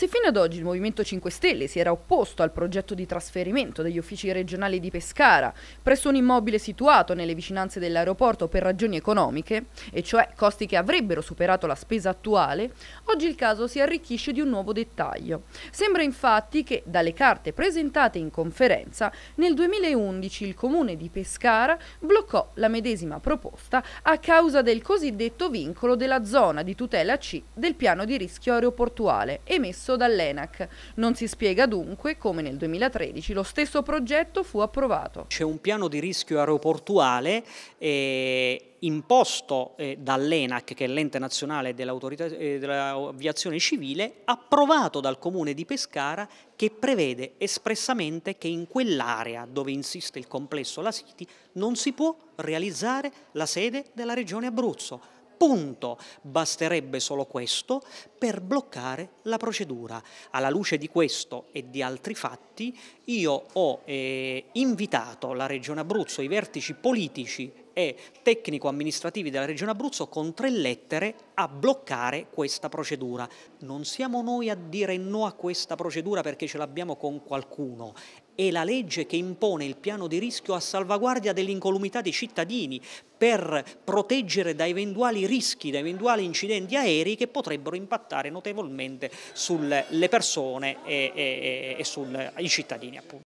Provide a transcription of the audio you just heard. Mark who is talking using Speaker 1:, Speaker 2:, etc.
Speaker 1: Se fino ad oggi il Movimento 5 Stelle si era opposto al progetto di trasferimento degli uffici regionali di Pescara presso un immobile situato nelle vicinanze dell'aeroporto per ragioni economiche, e cioè costi che avrebbero superato la spesa attuale, oggi il caso si arricchisce di un nuovo dettaglio. Sembra infatti che, dalle carte presentate in conferenza, nel 2011 il comune di Pescara bloccò la medesima proposta a causa del cosiddetto vincolo della zona di tutela C del piano di rischio aeroportuale emesso emesso dall'ENAC. Non si spiega dunque come nel 2013 lo stesso progetto fu approvato.
Speaker 2: C'è un piano di rischio aeroportuale e eh, imposto eh, dall'ENAC, che è l'ente nazionale eh, dell'aviazione eh, dell civile, approvato dal comune di Pescara che prevede espressamente che in quell'area dove insiste il complesso La City non si può realizzare la sede della regione Abruzzo punto. Basterebbe solo questo per bloccare la procedura. Alla luce di questo e di altri fatti io ho eh, invitato la Regione Abruzzo, i vertici politici e tecnico-amministrativi della Regione Abruzzo con tre lettere a bloccare questa procedura. Non siamo noi a dire no a questa procedura perché ce l'abbiamo con qualcuno, è la legge che impone il piano di rischio a salvaguardia dell'incolumità dei cittadini per proteggere da eventuali rischi, da eventuali incidenti aerei che potrebbero impattare notevolmente sulle persone e, e, e sui cittadini. Appunto.